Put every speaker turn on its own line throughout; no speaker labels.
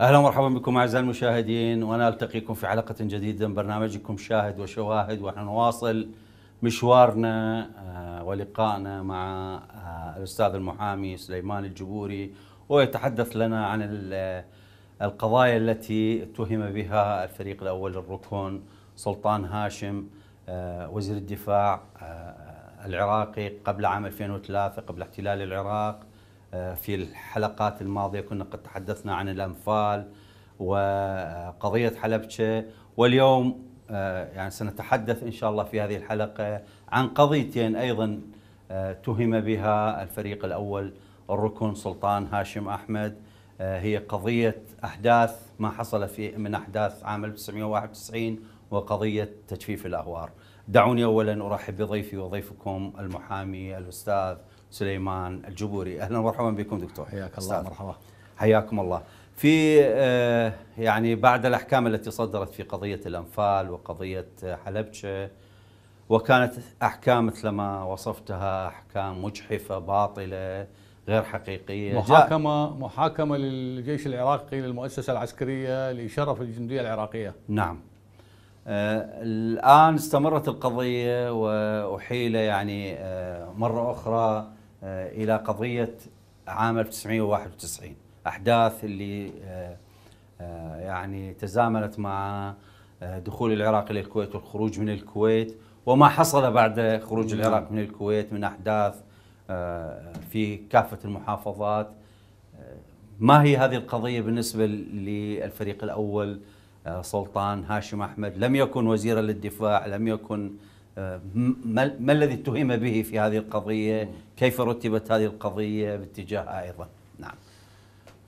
اهلا ومرحبا بكم اعزائي المشاهدين وانا التقيكم في حلقه جديده من برنامجكم شاهد وشواهد ونحن نواصل مشوارنا آه، ولقائنا مع آه، الاستاذ المحامي سليمان الجبوري ويتحدث لنا عن آه، القضايا التي اتهم بها الفريق الاول الركن سلطان هاشم وزير الدفاع العراقي قبل عام 2003 قبل احتلال العراق آه، في الحلقات الماضية كنا قد تحدثنا عن الأنفال وقضية حلبشة واليوم آه، يعني سنتحدث إن شاء الله في هذه الحلقة عن قضيتين أيضا آه، تهم بها الفريق الأول الركن سلطان هاشم أحمد هي قضية أحداث ما حصل في من أحداث عام 1991 وقضية تجفيف الأهوار دعوني أولا أرحب بضيفي وضيفكم المحامي الأستاذ سليمان الجبوري اهلا ومرحبا بكم دكتور حياك الله مرحبا حياكم الله في آه، يعني بعد الاحكام التي صدرت في قضيه الانفال وقضيه حلبشه وكانت احكام مثل ما وصفتها احكام مجحفه باطله غير حقيقيه محاكمه
محاكمه للجيش العراقي للمؤسسه العسكريه لشرف الجنديه العراقيه
نعم آه، الان استمرت القضيه واحيل يعني آه، مره اخرى آه، الى قضيه عام 1991 احداث اللي آه، آه، يعني تزامنت مع دخول العراق الى الكويت والخروج من الكويت وما حصل بعد خروج نعم. العراق من الكويت من احداث في كافه المحافظات ما هي هذه القضيه بالنسبه للفريق الاول سلطان هاشم احمد لم يكن وزيرا للدفاع لم يكن آه، ما الذي اتهم به في هذه القضية كيف رتبت هذه القضية
باتجاهها أيضا نعم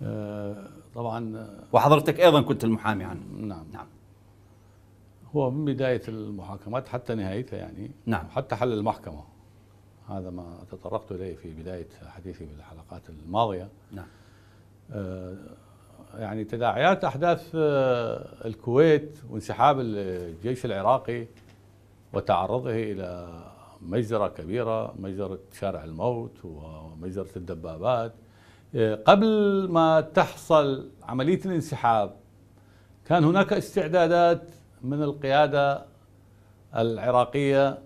آه، طبعا آه،
وحضرتك أيضا كنت المحامي عنه نعم نعم
هو من بداية المحاكمات حتى نهايتها يعني نعم حتى حل المحكمة هذا ما تطرقت إليه في بداية حديثي في الحلقات الماضية نعم آه يعني تداعيات أحداث الكويت وانسحاب الجيش العراقي وتعرضه إلى مجزرة كبيرة مجزرة شارع الموت ومجزرة الدبابات قبل ما تحصل عملية الانسحاب كان هناك استعدادات من القيادة العراقية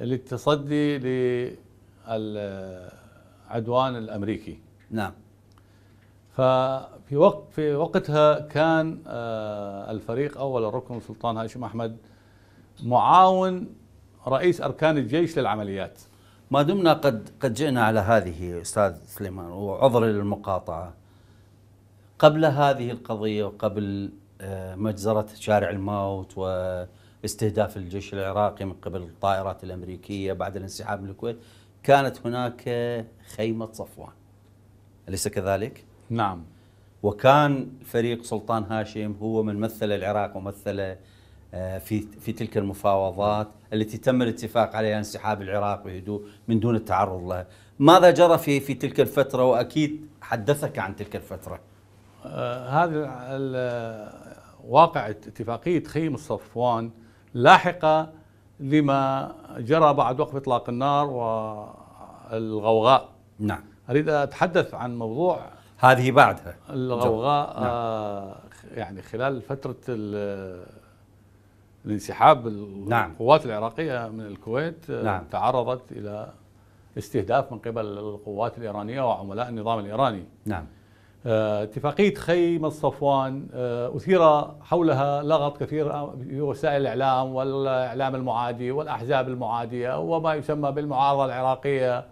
للتصدي للعدوان الأمريكي نعم ففي وقت في وقتها كان آه، الفريق أول الركن سلطان هاشم أحمد معاون رئيس اركان الجيش للعمليات ما دمنا قد قد جئنا على هذه
استاذ سليمان وعذر للمقاطعه قبل هذه القضيه وقبل آه، مجزره شارع الموت واستهداف الجيش العراقي من قبل الطائرات الامريكيه بعد الانسحاب من الكويت كانت هناك خيمه صفوان اليس كذلك؟ نعم وكان فريق سلطان هاشم هو من مثل العراق ومثل آه، في في تلك المفاوضات التي تم الاتفاق عليها انسحاب العراق بهدوء من دون التعرض لها، ماذا جرى في في تلك الفتره واكيد حدثك عن تلك الفتره.
آه، هذا واقع اتفاقيه خيم الصفوان لاحقه لما جرى بعد وقف اطلاق النار والغوغاء. نعم. اريد اتحدث عن موضوع هذه بعدها الغوغاء نعم. آه، يعني خلال فتره الانسحاب نعم. القوات العراقية من الكويت آه، نعم. تعرضت إلى استهداف من قبل القوات الإيرانية وعملاء النظام الإيراني نعم آه، اتفاقية خيم الصفوان آه، أثير حولها لغط كثير في وسائل الإعلام والإعلام المعادي والأحزاب المعادية وما يسمى بالمعارضة العراقية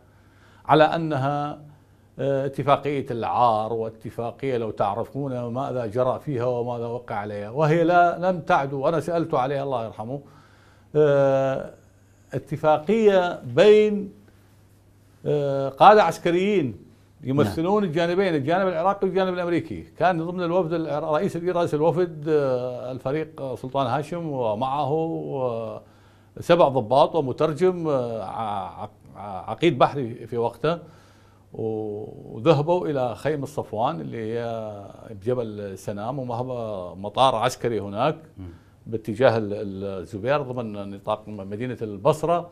على أنها آه، اتفاقية العار واتفاقية لو تعرفون ماذا جرى فيها وماذا وقع عليها وهي لا لم تعد وأنا سألت عليها الله يرحمه آه، اتفاقية بين آه، قادة عسكريين يمثلون نعم. الجانبين الجانب العراقي والجانب الأمريكي كان ضمن الوفد رئيس رئيس الوفد الفريق سلطان هاشم ومعه سبع ضباط ومترجم عقيد بحري في وقته وذهبوا الى خيم الصفوان اللي هي بجبل سنام ومهما مطار عسكري هناك باتجاه الزبير ضمن نطاق مدينه البصره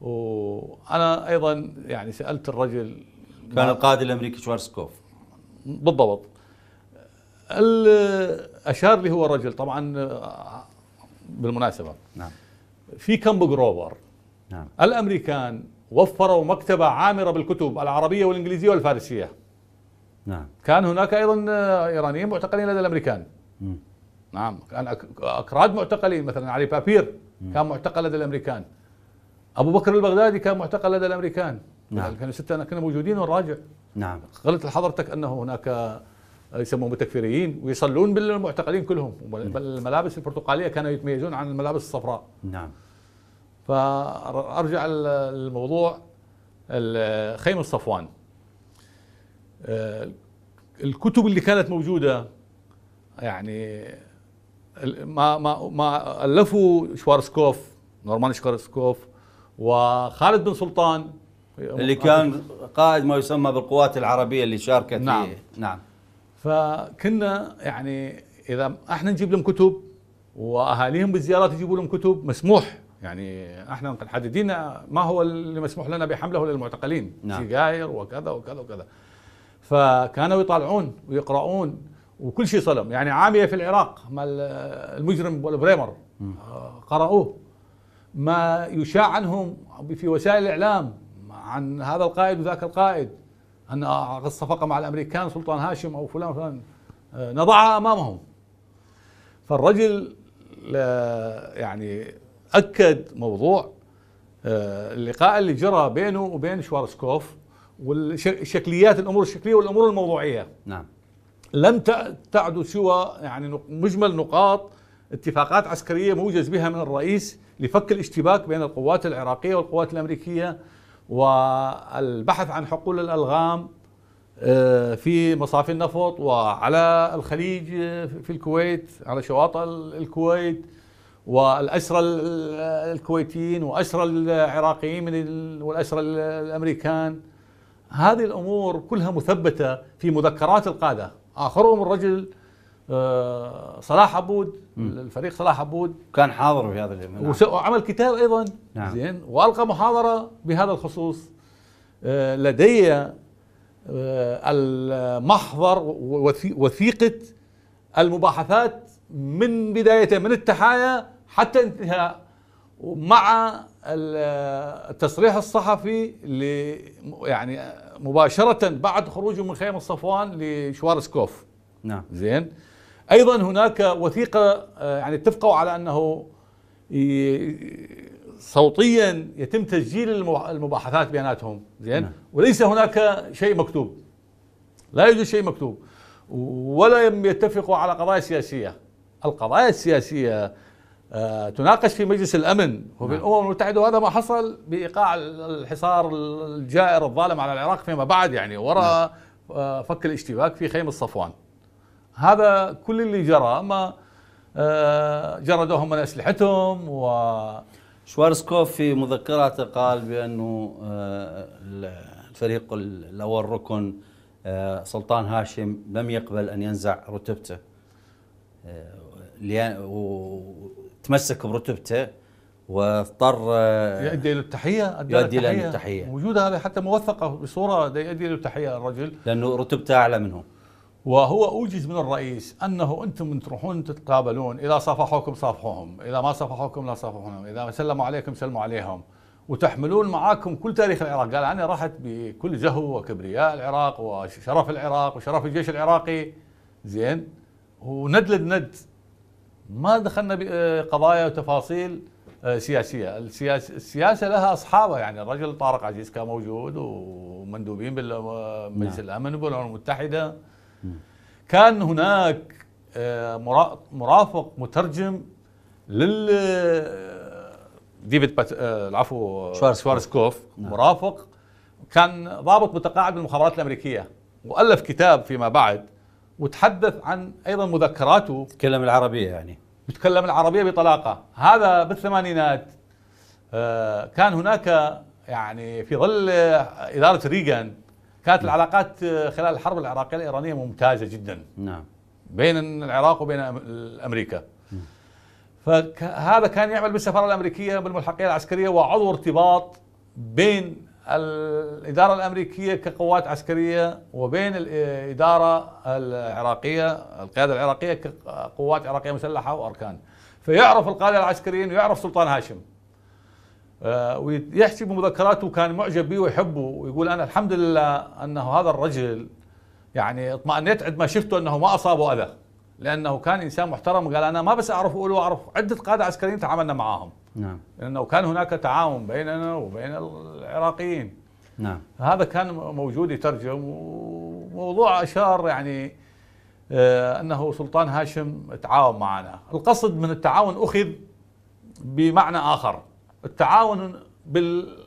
وانا ايضا يعني سالت الرجل كان القائد الامريكي شوارسكوف بالضبط اشار لي هو الرجل طبعا بالمناسبه نعم في كامب جروفر نعم الامريكان وفروا مكتبة عامرة بالكتب العربية والإنجليزية والفارسية نعم كان هناك أيضا آه، إيرانيين معتقلين لدى الأمريكان م. نعم كان أكراد معتقلين مثلا علي بابير م. كان معتقل لدى الأمريكان أبو بكر البغدادي كان معتقل لدى الأمريكان نعم كانوا ستة كنا موجودين ونراجع نعم قلت لحضرتك أنه هناك آه، يسمون متكفيريين ويصلون بالمعتقلين كلهم نعم. بل الملابس البرتقالية كانوا يتميزون عن الملابس الصفراء نعم فارجع للموضوع خيم الصفوان آه، الكتب اللي كانت موجوده يعني ما ما ما الفوا شوارسكوف نورمان شوارسكوف وخالد بن سلطان اللي كان قائد ما يسمى بالقوات العربيه اللي شاركت نعم نعم فكنا يعني اذا احنا نجيب لهم كتب واهاليهم بالزيارات يجيبوا لهم كتب مسموح يعني احنا حددين ما هو اللي مسموح لنا بحمله للمعتقلين نعم. سجاير وكذا وكذا وكذا فكانوا يطالعون ويقرؤون وكل شيء صلم يعني عاميه في العراق ما المجرم بريمر آه، قرأوه ما يشاع عنهم في وسائل الاعلام عن هذا القائد وذاك القائد ان الصفقه مع الامريكان سلطان هاشم او فلان فلان آه، نضعها امامهم فالرجل يعني اكد موضوع آه، اللقاء اللي جرى بينه وبين شوارسكوف والشكليات الامور الشكليه والامور الموضوعيه نعم لم تعد سوى يعني مجمل نقاط اتفاقات عسكريه موجز بها من الرئيس لفك الاشتباك بين القوات العراقيه والقوات الامريكيه والبحث عن حقول الالغام آه، في مصافي النفط وعلى الخليج آه، في الكويت على شواطئ الكويت والأسرى الكويتيين وأسرى العراقيين من والأسرى الأمريكان هذه الأمور كلها مثبتة في مذكرات القادة آخرهم الرجل آه، صلاح عبود الفريق صلاح عبود كان حاضر في هذا الجمع نعم. وعمل كتاب ايضا نعم. زين والقى محاضره بهذا الخصوص آه، لدي آه، المحضر وثيقه المباحثات من بدايته من التحايا حتى انتهاء مع التصريح الصحفي يعني مباشرة بعد خروجه من خيم الصفوان لشوارسكوف نعم زين ايضا هناك وثيقه يعني اتفقوا على انه صوتيا يتم تسجيل المباحثات بيناتهم زين نعم. وليس هناك شيء مكتوب لا يوجد شيء مكتوب ولا يتفقوا على قضايا سياسيه القضايا السياسية آه، تناقش في مجلس الأمن وفي نعم. الأمم المتحدة وهذا ما حصل بإيقاع الحصار الجائر الظالم على العراق فيما بعد يعني وراء نعم. آه، فك الاشتباك في خيم الصفوان هذا كل اللي جرى ما آه، جردوهم من أسلحتهم و
شوارسكوف في مذكراته قال بأنه الفريق الأول ركن سلطان هاشم لم يقبل أن ينزع رتبته وتمسك برتبته واضطر آه، يؤدي
له التحيه يؤدي له التحيه موجود هذا حتى موثقه بصوره يؤدي له التحيه الرجل لانه رتبته اعلى منه وهو اوجز من الرئيس انه انتم من تروحون تتقابلون اذا صافحوكم صافحوهم اذا ما صافحوكم لا صافحوهم اذا سلموا عليكم سلموا عليهم وتحملون معاكم كل تاريخ العراق قال انا رحت بكل زهو وكبرياء العراق وشرف العراق وشرف الجيش العراقي زين وندلد ند ما دخلنا بقضايا آه، وتفاصيل آه، سياسيه، السياسه لها اصحابها يعني الرجل طارق عزيز كان موجود ومندوبين بالمجلس آه، نعم. الامن والامم المتحده كان هناك مرافق مترجم لل ديفيد بات... العفو شوارسكوف نعم. مرافق كان ضابط متقاعد بالمخابرات الامريكيه والف كتاب فيما بعد وتحدث عن ايضا مذكراته تكلم العربيه يعني بتكلم العربيه بطلاقه هذا بالثمانينات آه، كان هناك يعني في ظل اداره ريغان كانت نعم. العلاقات آه، خلال الحرب العراقيه الايرانيه ممتازه جدا نعم بين العراق وبين امريكا نعم. فهذا كان يعمل بالسفاره الامريكيه بالملحقيه العسكريه وعضو ارتباط بين الإدارة الأمريكية كقوات عسكرية وبين الإدارة العراقية القيادة العراقية كقوات عراقية مسلحة وأركان فيعرف القادة العسكريين ويعرف سلطان هاشم آه، ويحكي بمذكراته وكان معجب به ويحبه ويقول أنا الحمد لله أنه هذا الرجل يعني اطمأنيت عندما شفته أنه ما أصابه أذى لانه كان انسان محترم قال انا ما بس اعرف اقول اعرف عده قاده عسكريين تعاملنا معاهم نعم لانه كان هناك تعاون بيننا وبين العراقيين نعم هذا كان موجود يترجم وموضوع اشار يعني آه انه سلطان هاشم تعاون معنا القصد من التعاون اخذ بمعنى اخر التعاون بال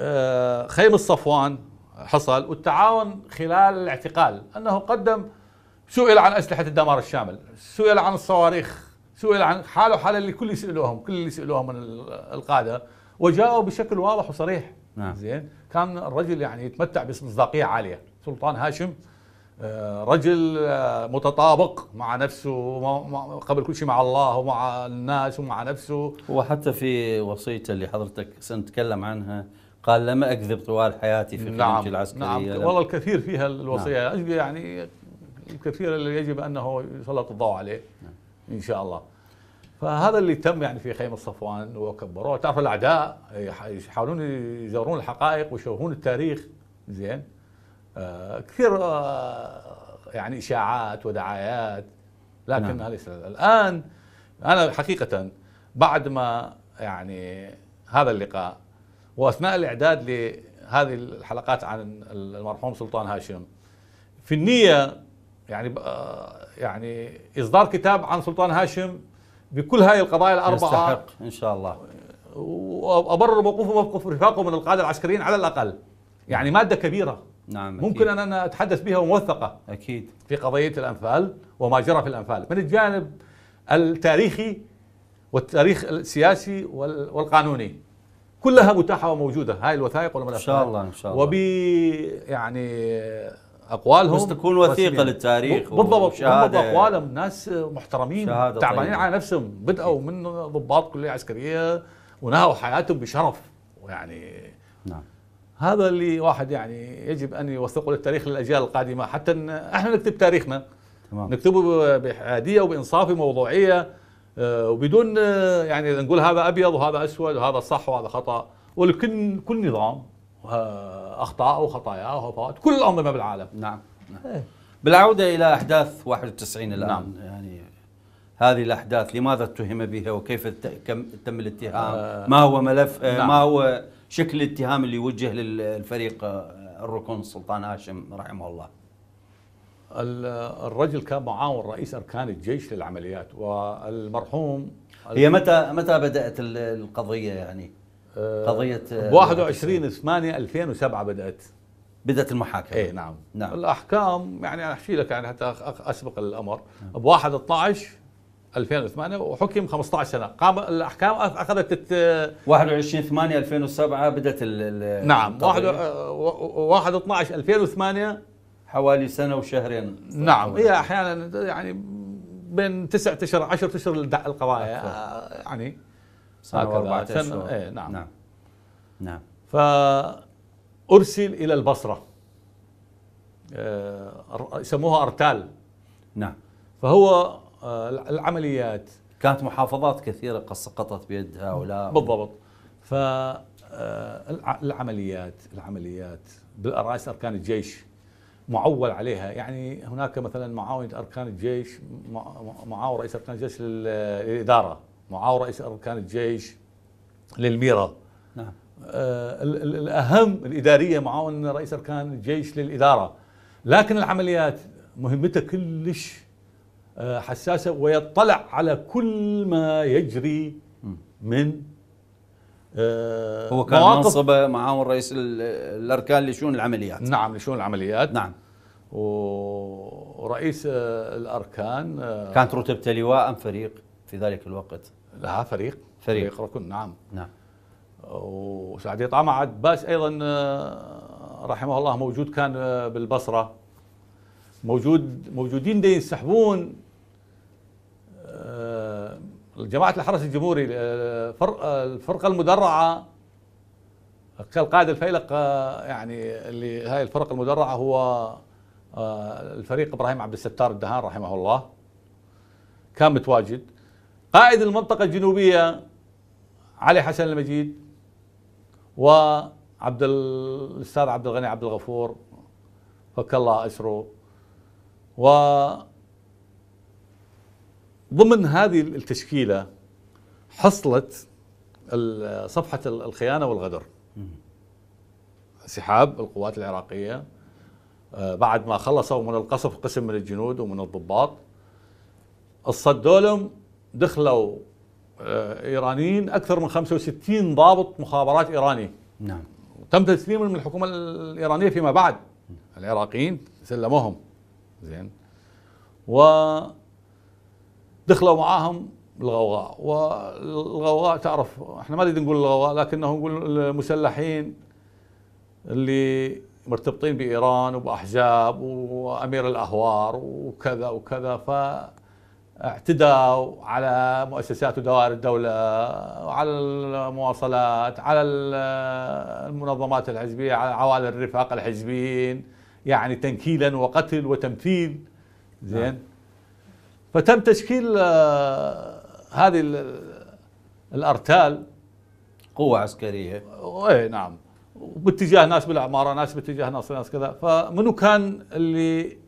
آه، خيم الصفوان حصل والتعاون خلال الاعتقال انه قدم سئل عن أسلحة الدمار الشامل سئل عن الصواريخ سئل عن حاله حال اللي كل يسألوهم كل اللي يسألوهم من القادة وجاءوا بشكل واضح وصريح نعم. زين كان الرجل يعني يتمتع بمصداقية عالية سلطان هاشم آه، رجل آه، متطابق مع نفسه قبل كل شيء مع الله ومع الناس ومع نفسه
وحتى في وصيته اللي حضرتك سنتكلم عنها قال لم اكذب طوال حياتي في نعم،, نعم العسكريه نعم والله الكثير فيها نعم. الوصيه نعم.
يعني, يعني الكثير اللي يجب انه يسلط الضوء عليه نعم. ان شاء الله فهذا اللي تم يعني في خيمه صفوان وكبروه تعرف الاعداء يحاولون يزورون الحقائق ويشوهون التاريخ زين آه كثير آه يعني اشاعات ودعايات لكن نعم. الان انا حقيقه بعد ما يعني هذا اللقاء واثناء الاعداد لهذه الحلقات عن المرحوم سلطان هاشم في النيه يعني يعني اصدار كتاب عن سلطان هاشم بكل هاي القضايا الاربعه يستحق ان شاء الله وابرر موقفه موقف رفاقه من القاده العسكريين على الاقل يعني ماده كبيره نعم ممكن أكيد. ان انا اتحدث بها وموثقه اكيد في قضيه الانفال وما جرى في الانفال من الجانب التاريخي والتاريخ السياسي والقانوني كلها متاحه وموجوده هاي الوثائق والملفات ان شاء الله ان شاء الله وب يعني اقوالهم بس تكون وثيقه للتاريخ بالضبط بالضبط اقوالهم ناس محترمين تعبانين طيب. على نفسهم بداوا من ضباط كليه عسكريه ونهوا حياتهم بشرف يعني نعم هذا اللي واحد يعني يجب ان يوثقه للتاريخ للاجيال القادمه حتى ان احنا نكتب تاريخنا تمام. نكتبه بحياديه وبانصاف وموضوعيه آه، وبدون آه، يعني نقول هذا ابيض وهذا اسود وهذا صح وهذا خطا ولكل كل نظام اخطاء وخطايا وهفوات كل الانظمه بالعالم نعم, نعم. إيه؟ بالعوده الى احداث 91 الان نعم.
يعني هذه الاحداث لماذا اتهم بها وكيف تم الاتهام؟ آه ما هو ملف آه، نعم. ما هو شكل الاتهام اللي وجه للفريق آه، الركن سلطان
هاشم رحمه الله؟ الرجل كان معاون رئيس اركان الجيش للعمليات والمرحوم هي متى متى بدات القضيه يعني؟ قضيه 21 8 2007 بدات بدات المحاكمه اي نعم نعم الاحكام يعني انا احكي لك يعني حتى اسبق الامر ب 1 12 2008 وحكم 15 سنه قام الاحكام اخذت الت... 21 8 2007 بدات ال نعم 1 1 12 2008 حوالي سنه وشهرين نعم هي احيانا يعني بين 9 اشهر 10 اشهر القضايا آه، يعني
سنة وأربعة أشهر ايه نعم
نعم نعم فأرسل إلى البصرة آه، يسموها أرتال نعم فهو آه، العمليات كانت محافظات كثيرة قد سقطت بيد هؤلاء بالضبط فالعمليات آه، العمليات العمليات أركان الجيش معول عليها يعني هناك مثلا معاون أركان الجيش معاون رئيس أركان الجيش للإدارة معاو رئيس أركان الجيش للميرا نعم آه الأهم الإدارية معاون رئيس أركان الجيش للإدارة لكن العمليات مهمتها كلش آه حساسة ويطلع على كل ما يجري من
آه هو كان منصبه
معاون رئيس الأركان لشؤون العمليات نعم لشؤون العمليات نعم ورئيس آه، الأركان آه، كانت رتبته لواء أم فريق في ذلك الوقت؟ لها فريق فريق, فريق ركن نعم نعم وسعدي طعمة عاد أيضا آه، رحمه الله موجود كان آه، بالبصرة موجود موجودين دي ينسحبون آه، جماعة الحرس الجمهوري الفرقة المدرعة كالقائد الفيلق يعني اللي هاي الفرق المدرعة هو الفريق إبراهيم عبد الستار الدهان رحمه الله كان متواجد قائد المنطقة الجنوبية علي حسن المجيد وعبد الأستاذ عبد الغني عبد الغفور فك الله أسره و ضمن هذه التشكيلة حصلت صفحة الخيانة والغدر سحاب القوات العراقية آه، بعد ما خلصوا من القصف قسم من الجنود ومن الضباط الصدوا لهم دخلوا آه، ايرانيين اكثر من 65 ضابط مخابرات ايراني نعم تم تسليمهم من الحكومه الايرانيه فيما بعد العراقيين سلموهم زين و دخلوا معاهم الغوغاء والغوغاء تعرف احنا ما نريد نقول الغوغاء لكنه نقول المسلحين اللي مرتبطين بايران وباحزاب وامير الاهوار وكذا وكذا ف اعتدوا على مؤسسات ودوائر الدولة وعلى المواصلات على المنظمات الحزبية على عوائل الرفاق الحزبيين يعني تنكيلا وقتل وتمثيل زين نعم. فتم تشكيل آه، هذه الارتال قوة عسكرية اي نعم وباتجاه ناس بالعمارة ناس باتجاه ناس ناس كذا فمنو كان اللي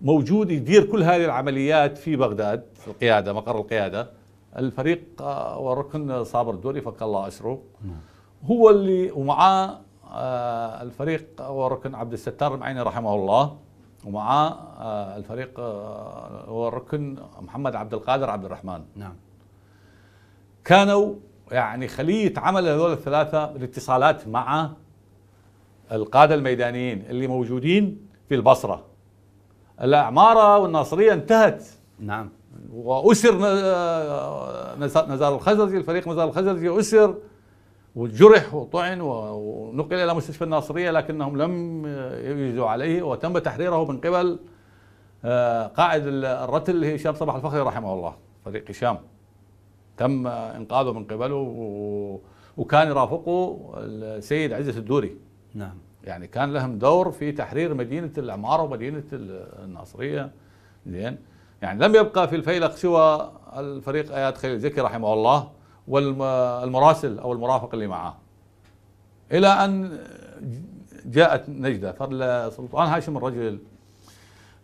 موجود يدير كل هذه العمليات في بغداد في القياده مقر القياده الفريق آه، وركن صابر الدوري فك الله اسره نعم. هو اللي ومعاه آه، الفريق آه، وركن عبد الستار المعيني رحمه الله ومعاه الفريق وركن محمد عبد القادر عبد الرحمن نعم كانوا يعني خليه عمل هذول الثلاثه الاتصالات مع القاده الميدانيين اللي موجودين في البصره العمارة والناصرية انتهت نعم وأسر نزار الخزرجي الفريق نزار الخزرجي أسر وجرح وطعن ونقل إلى مستشفى الناصرية لكنهم لم يجدوا عليه وتم تحريره من قبل آه، قائد الرتل اللي هي هشام صباح الفخري رحمه الله فريق هشام تم إنقاذه من قبله وكان يرافقه السيد عزة الدوري نعم يعني كان لهم دور في تحرير مدينة العمارة ومدينة الناصرية زين يعني لم يبقى في الفيلق سوى الفريق اياد خليل زكي رحمه الله والمراسل او المرافق اللي معاه الى ان جاءت نجده سلطان هاشم الرجل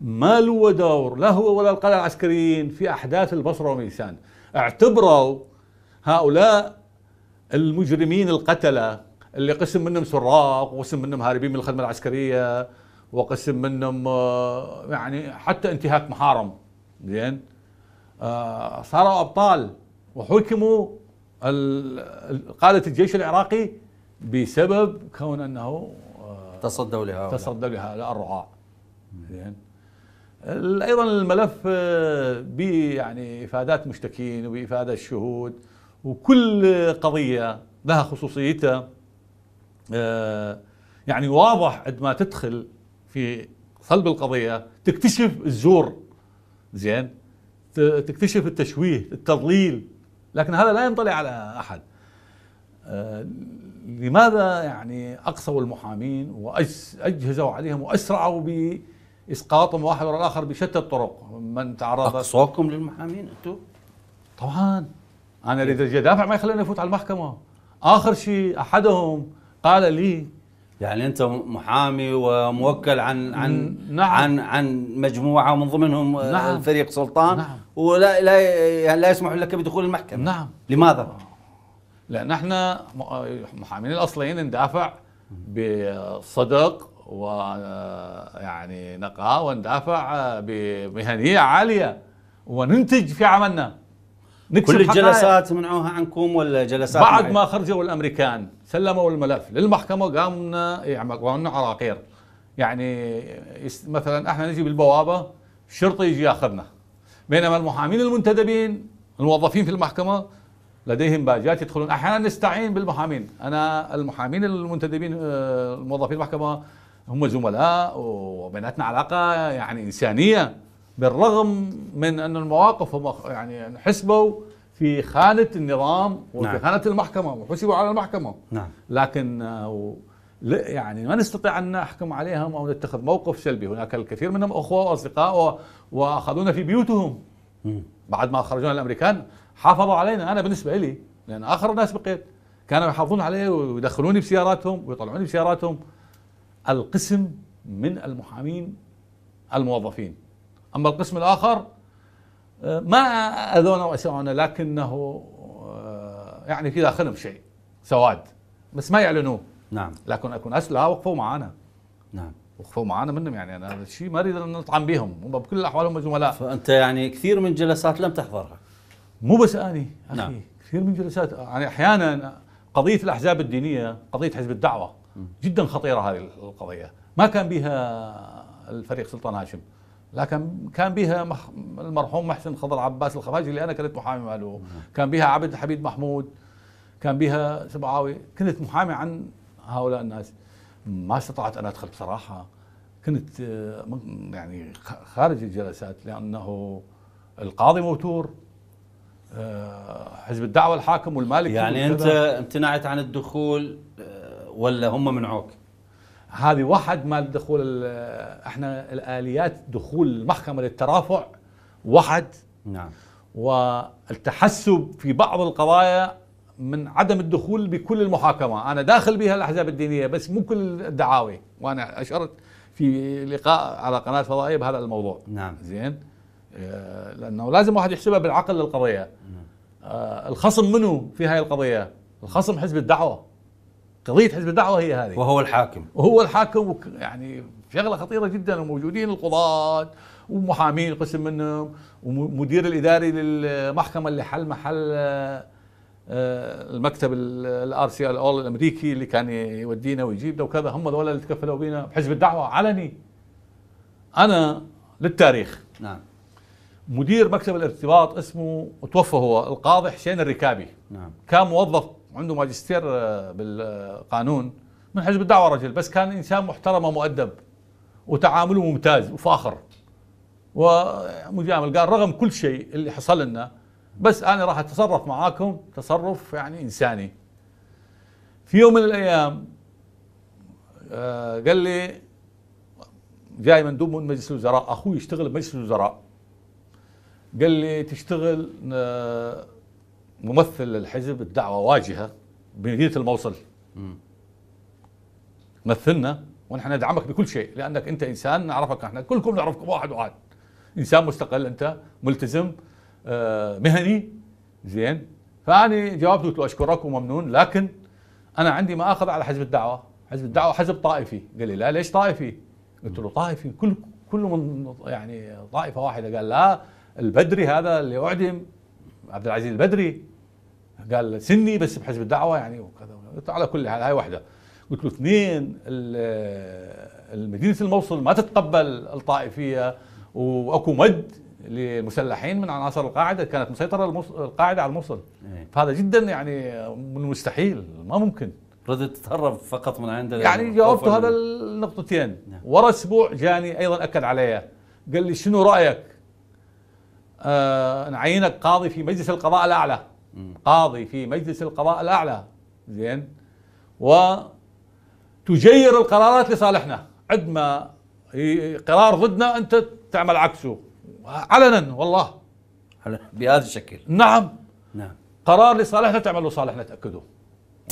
ما له دور لا هو ولا القاده العسكريين في احداث البصره وميسان اعتبروا هؤلاء المجرمين القتله اللي قسم منهم سراق وقسم منهم هاربين من الخدمه العسكريه وقسم منهم آه، يعني حتى انتهاك محارم زين آه، صاروا ابطال وحكموا قاده الجيش العراقي بسبب كون انه آه، تصدوا لهؤلاء تصدوا لهؤلاء الرعاع زين ايضا الملف ب يعني افادات مشتكين وافاده الشهود وكل قضيه لها خصوصيتها آه، يعني واضح قد ما تدخل في صلب القضيه تكتشف الزور زين تكتشف التشويه التضليل لكن هذا لا ينطلي على احد آه، لماذا يعني اقصوا المحامين واجهزوا عليهم واسرعوا باسقاطهم واحد وراء الاخر بشتى الطرق من تعرض اقصوكم للمحامين انتم؟ طبعا انا اللي دافع ما يخليني افوت على المحكمه اخر شيء احدهم قال لي يعني انت محامي وموكل
عن عن نعم. عن عن مجموعه ومن ضمنهم آه، نعم. فريق سلطان نعم. ولا لا يعني لا يسمح لك بدخول المحكمه نعم لماذا؟
لان احنا آه، محامين الاصليين ندافع بصدق ويعني آه، نقاء وندافع بمهنيه عاليه وننتج في عملنا كل الجلسات
منعوها عنكم ولا
جلسات بعد معي. ما خرجوا الامريكان سلموا الملف للمحكمه قامنا يعملوا لنا عراقير يعني, يعني مثلا احنا نجي بالبوابه الشرطي يجي ياخذنا بينما المحامين المنتدبين الموظفين في المحكمه لديهم باجات يدخلون احيانا نستعين بالمحامين انا المحامين المنتدبين آه، الموظفين المحكمه هم زملاء وبيناتنا علاقه يعني انسانيه بالرغم من أن المواقف هم يعني انحسبوا في خانة النظام وفي نعم. خانة المحكمة وحسبوا على المحكمة نعم. لكن آه، يعني ما نستطيع أن نحكم عليهم أو نتخذ موقف سلبي هناك الكثير منهم أخوة وأصدقاء وأخذونا في بيوتهم بعد ما خرجونا الأمريكان حافظوا علينا أنا بالنسبة لي لأن آخر الناس بقيت كانوا يحافظون علي ويدخلوني بسياراتهم ويطلعوني بسياراتهم القسم من المحامين الموظفين أما القسم الآخر آه، ما أذونا وأساءونا لكنه آه، يعني في داخلهم شيء سواد بس ما يعلنوه نعم لكن أكون اسلحه وقفوا معنا نعم وقفوا معنا منهم يعني انا هذا الشيء ما اريد ان نطعن بهم هم بكل الاحوال هم زملاء فانت يعني كثير من جلسات لم تحضرها مو بس اني اخي نعم. كثير من جلسات يعني احيانا قضيه الاحزاب الدينيه قضيه حزب الدعوه جدا خطيره هذه القضيه ما كان بها الفريق سلطان هاشم لكن كان بها المرحوم محسن خضر عباس الخفاجي اللي انا كنت محامي ماله كان بها عبد الحميد محمود كان بها سبعاوي كنت محامي عن هؤلاء الناس ما استطعت انا ادخل بصراحه كنت آه، يعني خارج الجلسات لانه القاضي موتور آه، حزب الدعوه الحاكم والمالك يعني انت امتنعت عن الدخول آه، ولا هم منعوك؟ هذه واحد مال دخول احنا الاليات دخول المحكمه للترافع واحد نعم والتحسب في بعض القضايا من عدم الدخول بكل المحاكمه، انا داخل بها الاحزاب الدينيه بس مو كل الدعاوي، وانا اشرت في لقاء على قناه فضائيه بهذا الموضوع. نعم زين؟ آه، لانه لازم واحد يحسبها بالعقل للقضيه. نعم. آه، الخصم منو في هاي القضيه؟ الخصم حزب الدعوه. قضيه حزب الدعوه هي هذه وهو الحاكم وهو الحاكم يعني شغله خطيره جدا وموجودين القضاه ومحامين قسم منهم ومدير الاداري للمحكمه اللي حل محل آه، المكتب الار سي ال الامريكي اللي كان يودينا ويجيبنا وكذا هم ذولا اللي تكفلوا بينا بحزب الدعوه علني انا للتاريخ نعم مدير مكتب الارتباط اسمه توفى هو القاضي حسين الركابي نعم كان موظف عنده ماجستير آه، بالقانون من حزب الدعوه رجل بس كان انسان محترم ومؤدب وتعامله ممتاز وفاخر ومجامل قال رغم كل شيء اللي حصل لنا بس انا راح اتصرف معاكم تصرف يعني انساني في يوم من الايام آه، قال لي جاي مندوب من مجلس الوزراء اخوي يشتغل بمجلس الوزراء قال لي تشتغل آه ممثل الحزب الدعوه واجهه بمدينه الموصل مثلنا ونحن ندعمك بكل شيء لانك انت انسان نعرفك احنا كلكم نعرفكم واحد واحد انسان مستقل انت ملتزم آه، مهني زين فاني جاوبت قلت له اشكرك وممنون لكن انا عندي ما اخذ على حزب الدعوه حزب الدعوه حزب طائفي قال لي لا ليش طائفي قلت له طائفي كل كل من يعني طائفه واحده قال لا البدري هذا اللي اعدم عبد العزيز البدري قال سني بس بحزب الدعوه يعني وكذا قلت على كل حال هاي واحده قلت له اثنين مدينه الموصل ما تتقبل الطائفيه واكو مد للمسلحين من عناصر القاعده كانت مسيطره القاعده على الموصل إيه. فهذا جدا يعني من المستحيل ما ممكن ردت تتهرب فقط من عند يعني جاوبته هذا النقطتين نعم. ورا اسبوع جاني ايضا اكد عليها قال لي شنو رايك آه، نعينك قاضي في مجلس القضاء الاعلى قاضي في مجلس القضاء الاعلى زين وتجير القرارات لصالحنا عد ما قرار ضدنا انت تعمل عكسه علنا والله بهذا الشكل نعم نعم قرار لصالحنا تعمل لصالحنا تاكده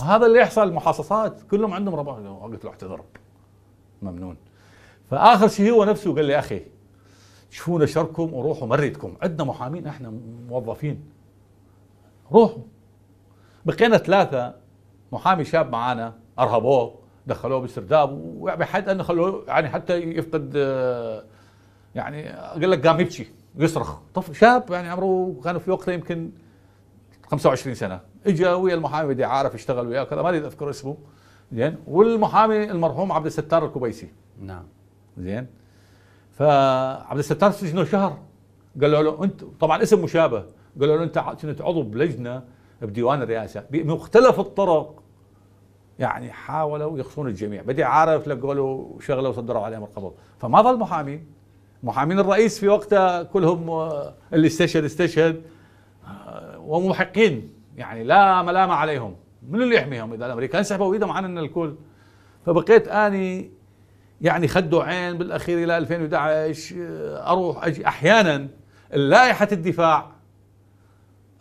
وهذا اللي يحصل المحاصصات كلهم عندهم ربع قلت له اعتذر ممنون فاخر شيء هو نفسه قال لي اخي شوفوا نشركم وروحوا مريتكم عندنا محامين احنا موظفين روحوا بقينا ثلاثة محامي شاب معانا أرهبوه دخلوه باسترداب بحد أنه خلوه يعني حتى يفقد آه، يعني قال لك قام يبكي يصرخ طف شاب يعني عمره كان في وقته يمكن 25 سنة اجى ويا المحامي بدي عارف اشتغل وياه كذا ما اريد اذكر اسمه زين والمحامي المرحوم عبد الستار الكبيسي نعم زين فعبد الستار سجنه شهر قالوا له انت طبعا اسم مشابه قالوا له انت كنت عضو بلجنه بديوان الرئاسه بمختلف الطرق يعني حاولوا يخصون الجميع بدي عارف لقوا له شغله وصدروا عليه امر قبض فما ظل محامي محامين الرئيس في وقتها كلهم آه، اللي استشهد استشهد آه، ومحقين يعني لا ملامه عليهم من اللي يحميهم اذا الامريكان سحبوا ايدهم عن الكل فبقيت اني يعني خدوا عين بالاخير الى 2011 اروح اجي احيانا لائحه الدفاع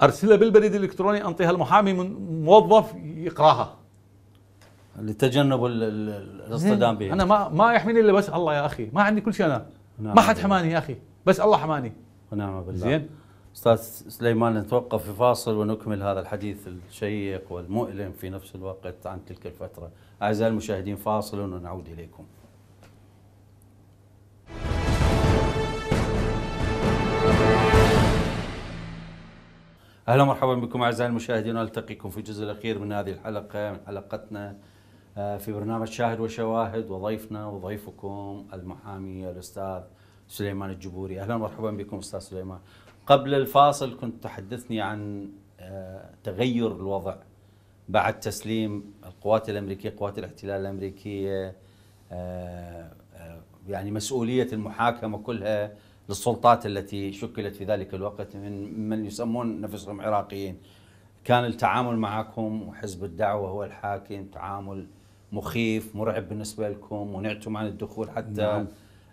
ارسلها بالبريد الالكتروني انطيها المحامي من موظف يقراها لتجنب الاصطدام به انا ما ما يحميني الا بس الله يا اخي ما عندي كل شيء انا نعم ما حد حماني يا اخي بس الله حماني
ونعم بالله زين استاذ سليمان نتوقف في فاصل ونكمل هذا الحديث الشيق والمؤلم في نفس الوقت عن تلك الفتره اعزائي المشاهدين فاصل ونعود اليكم اهلا ومرحبا بكم اعزائي المشاهدين نلتقيكم في الجزء الاخير من هذه الحلقه من حلقتنا آه، في برنامج شاهد وشواهد وضيفنا وضيفكم المحامي الاستاذ سليمان الجبوري اهلا ومرحبا بكم استاذ سليمان قبل الفاصل كنت تحدثني عن آه، تغير الوضع بعد تسليم القوات الامريكيه قوات الاحتلال الامريكيه آه، يعني مسؤوليه المحاكمه كلها للسلطات التي شكلت في ذلك الوقت من من يسمون نفسهم عراقيين كان التعامل معكم وحزب الدعوه هو الحاكم تعامل مخيف مرعب بالنسبه لكم منعتم عن الدخول حتى نعم.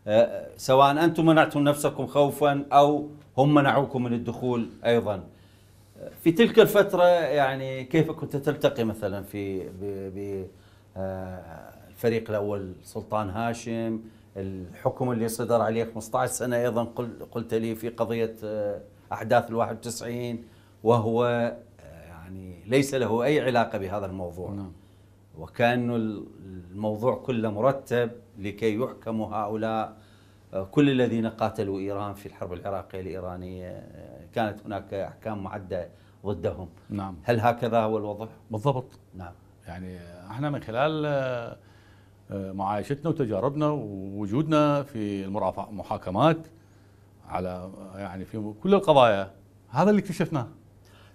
آه، سواء انتم منعتم نفسكم خوفا او هم منعوكم من الدخول ايضا في تلك الفتره يعني كيف كنت تلتقي مثلا في ب, ب آه، الفريق الاول سلطان هاشم الحكم اللي صدر عليه 15 سنه ايضا قلت لي في قضيه آه، احداث ال 91 وهو آه، يعني ليس له اي علاقه بهذا الموضوع نعم. وكان الموضوع كله مرتب لكي يحكموا هؤلاء آه، كل الذين قاتلوا ايران في الحرب العراقيه الايرانيه كانت هناك احكام معده ضدهم نعم هل هكذا هو الوضع؟ بالضبط
نعم يعني احنا من خلال معايشتنا وتجاربنا ووجودنا في المحاكمات على يعني في كل القضايا هذا اللي اكتشفناه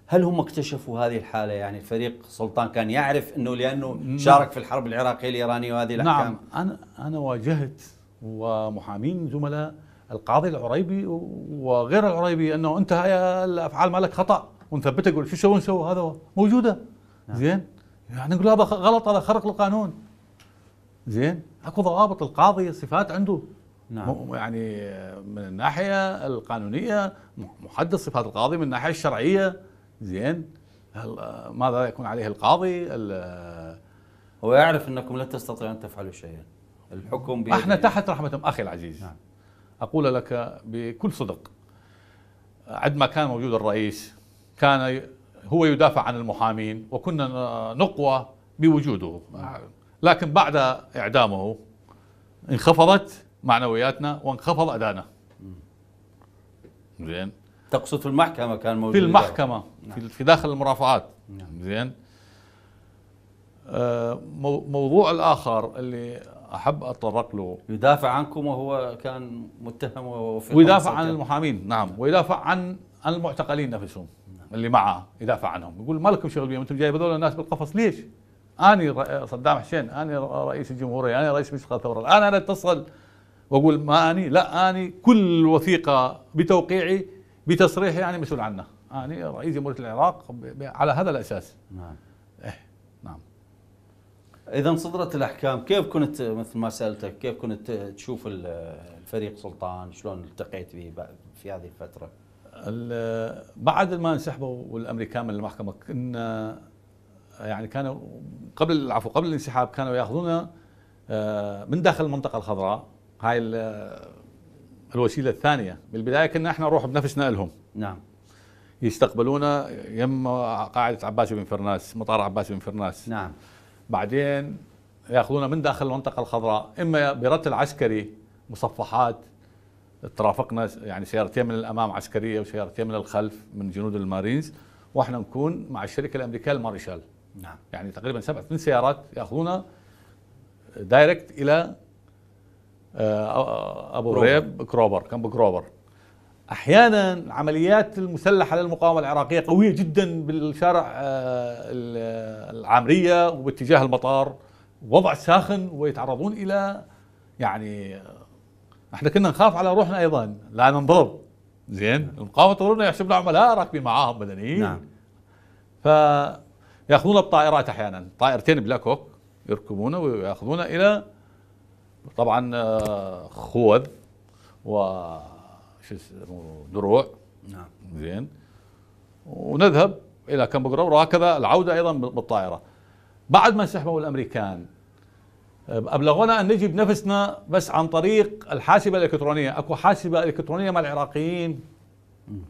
هل هم اكتشفوا هذه الحاله يعني الفريق سلطان كان يعرف انه لانه شارك في الحرب العراقيه الايرانيه وهذه الاحكام نعم
انا انا واجهت ومحامين زملاء القاضي العريبي وغير العريبي انه انت هاي الافعال مالك خطا ونثبتها يقول شو سووا هذا موجوده نعم. زين يعني نقول هذا غلط هذا خرق القانون زين اكو ضوابط القاضي صفات عنده نعم يعني من الناحيه القانونيه محدد صفات القاضي من الناحيه الشرعيه زين ماذا يكون عليه القاضي هو يعرف انكم لن تستطيعون ان تفعلوا شيئا الحكم احنا تحت رحمه اخي العزيز نعم. اقول لك بكل صدق عندما كان موجود الرئيس كان هو يدافع عن المحامين وكنا نقوى بوجوده لكن بعد إعدامه انخفضت معنوياتنا وانخفض أدانا زين تقصد في المحكمة كان موجود في المحكمة نعم. في داخل المرافعات نعم. زين آه، موضوع الآخر اللي أحب أتطرق له يدافع عنكم
وهو كان متهم ويدافع عن
المحامين نعم ويدافع عن عن المعتقلين نفسهم نعم. اللي معه يدافع عنهم يقول ما لكم شغل بيهم انتم جايب هذول الناس بالقفص ليش؟ اني صدام حسين اني رئيس الجمهوريه اني رئيس مجلس الثوره الان انا اتصل واقول ما اني لا اني كل وثيقه بتوقيعي بتصريحي انا مسؤول عنها اني رئيس جمهوريه العراق على هذا الاساس نعم إيه نعم
اذا صدرت الاحكام كيف كنت مثل ما سالتك كيف كنت تشوف الفريق سلطان شلون التقيت به في هذه الفتره
بعد ما انسحبوا الأمريكان من المحكمه كنا يعني كانوا قبل عفوا قبل الانسحاب كانوا ياخذونا آه، من داخل المنطقه الخضراء هاي آه، الوسيله الثانيه بالبدايه كنا احنا نروح بنفسنا لهم نعم يستقبلونا آه، يم قاعده عباس بن فرناس مطار عباس بن فرناس نعم بعدين ياخذونا من داخل المنطقه الخضراء اما برتل عسكري مصفحات ترافقنا يعني سيارتين من الامام عسكريه وسيارتين من الخلف من جنود المارينز واحنا نكون مع الشركه الامريكيه الماريشال نعم يعني تقريبا سبع ثمان سيارات ياخذونها دايركت الى آه، آه، ابو ريب كروبر كان كروبر احيانا العمليات المسلحه للمقاومه العراقيه قويه جدا بالشارع آه، العامريه وباتجاه المطار وضع ساخن ويتعرضون الى يعني احنا كنا نخاف على روحنا ايضا لا ننضرب زين المقاومه تضربنا يحسبنا عملاء راكبين معاهم مدنيين نعم ف ياخذونه بطائرات احيانا طائرتين بلاك هوك يركبونه وياخذونه الى طبعا آه، خوذ و شو اسمه دروع نعم زين ونذهب الى كامبوغراو وهكذا العوده ايضا بالطائره بعد ما انسحبوا الامريكان آه، ابلغونا ان نجي بنفسنا بس عن طريق الحاسبه الالكترونيه اكو حاسبه الكترونيه مع العراقيين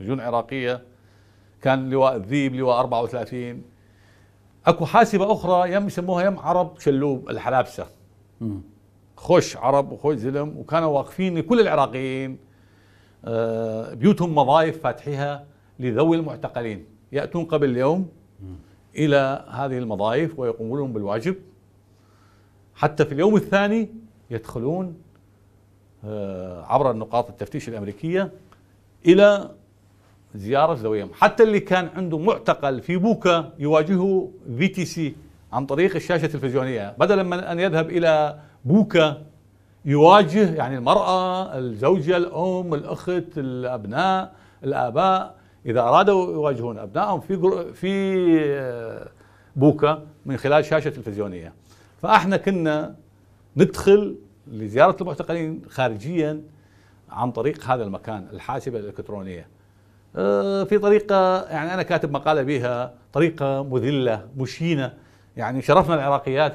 لجون عراقيه كان لواء الذيب لواء 34 اكو حاسبه اخرى يم يسموها يم عرب شلوب الحلابسه خوش عرب وخوش زلم وكانوا واقفين كل العراقيين آه، بيوتهم مضايف فاتحيها لذوي المعتقلين ياتون قبل اليوم الى هذه المضايف ويقومون بالواجب حتى في اليوم الثاني يدخلون آه، عبر النقاط التفتيش الامريكيه الى زيارة زويهم حتى اللي كان عنده معتقل في بوكا يواجهه في تي سي عن طريق الشاشة التلفزيونية بدلا من أن يذهب إلى بوكا يواجه يعني المرأة الزوجة الأم الأخت الأبناء الآباء إذا أرادوا يواجهون أبنائهم في في آه، بوكا من خلال شاشة تلفزيونية فإحنا كنا ندخل لزيارة المعتقلين خارجيا عن طريق هذا المكان الحاسبة الإلكترونية آه، في طريقة يعني أنا كاتب مقالة بها طريقة مذلة مشينة يعني شرفنا العراقيات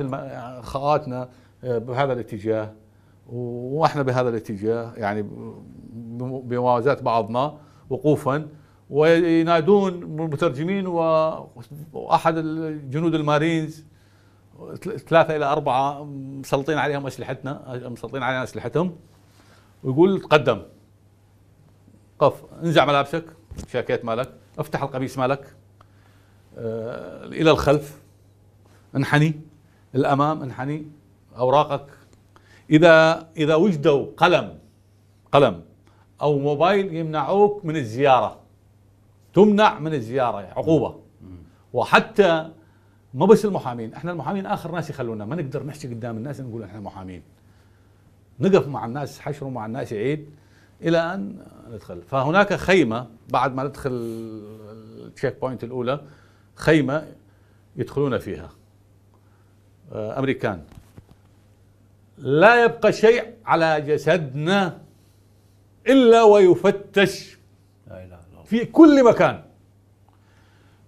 خواتنا آه، بهذا الاتجاه واحنا بهذا الاتجاه يعني بموازاة بعضنا وقوفا وينادون المترجمين واحد الجنود المارينز ثلاثة إلى أربعة مسلطين عليهم أسلحتنا مسلطين علينا أسلحتهم ويقول تقدم قف انزع ملابسك شاكيت مالك افتح القميص مالك آه، الى الخلف انحني الامام انحني اوراقك اذا اذا وجدوا قلم قلم او موبايل يمنعوك من الزياره تمنع من الزياره يعني عقوبه وحتى ما بس المحامين احنا المحامين اخر ناس يخلونا ما نقدر نحكي قدام الناس نقول احنا محامين نقف مع الناس حشر مع الناس عيد الى ان ندخل فهناك خيمه بعد ما ندخل التشيك بوينت الاولى خيمه يدخلون فيها آه، امريكان لا يبقى شيء على جسدنا الا ويفتش في كل مكان